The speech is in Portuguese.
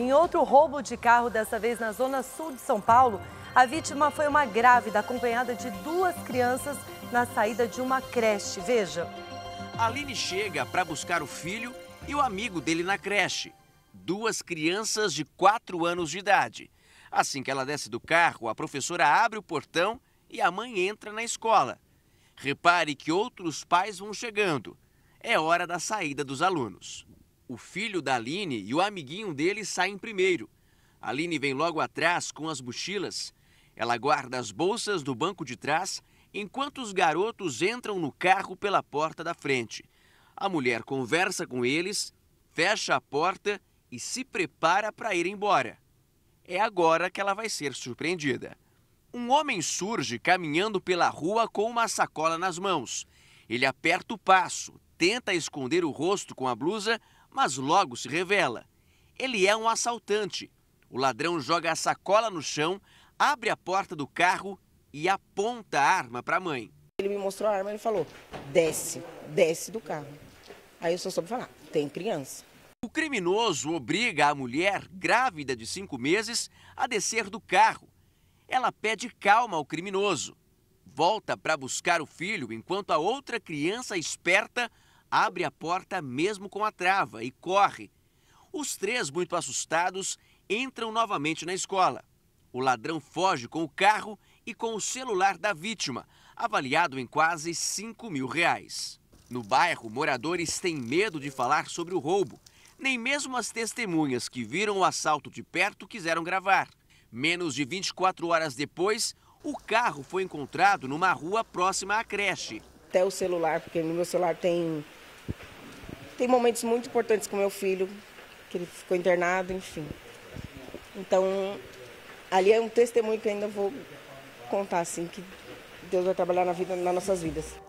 Em outro roubo de carro, dessa vez na zona sul de São Paulo, a vítima foi uma grávida acompanhada de duas crianças na saída de uma creche. Veja. A Aline chega para buscar o filho e o amigo dele na creche. Duas crianças de quatro anos de idade. Assim que ela desce do carro, a professora abre o portão e a mãe entra na escola. Repare que outros pais vão chegando. É hora da saída dos alunos o filho da Aline e o amiguinho dele saem primeiro. A Aline vem logo atrás com as mochilas. Ela guarda as bolsas do banco de trás enquanto os garotos entram no carro pela porta da frente. A mulher conversa com eles, fecha a porta e se prepara para ir embora. É agora que ela vai ser surpreendida. Um homem surge caminhando pela rua com uma sacola nas mãos. Ele aperta o passo, tenta esconder o rosto com a blusa, mas logo se revela. Ele é um assaltante. O ladrão joga a sacola no chão, abre a porta do carro e aponta a arma para a mãe. Ele me mostrou a arma e falou: desce, desce do carro. Aí eu só soube falar: tem criança. O criminoso obriga a mulher, grávida de cinco meses, a descer do carro. Ela pede calma ao criminoso. Volta para buscar o filho enquanto a outra criança esperta abre a porta mesmo com a trava e corre. Os três, muito assustados, entram novamente na escola. O ladrão foge com o carro e com o celular da vítima, avaliado em quase 5 mil reais. No bairro, moradores têm medo de falar sobre o roubo. Nem mesmo as testemunhas que viram o assalto de perto quiseram gravar. Menos de 24 horas depois, o carro foi encontrado numa rua próxima à creche. Até o celular, porque no meu celular tem tem momentos muito importantes com meu filho, que ele ficou internado, enfim. Então, ali é um testemunho que ainda vou contar, assim, que Deus vai trabalhar na vida, nas nossas vidas.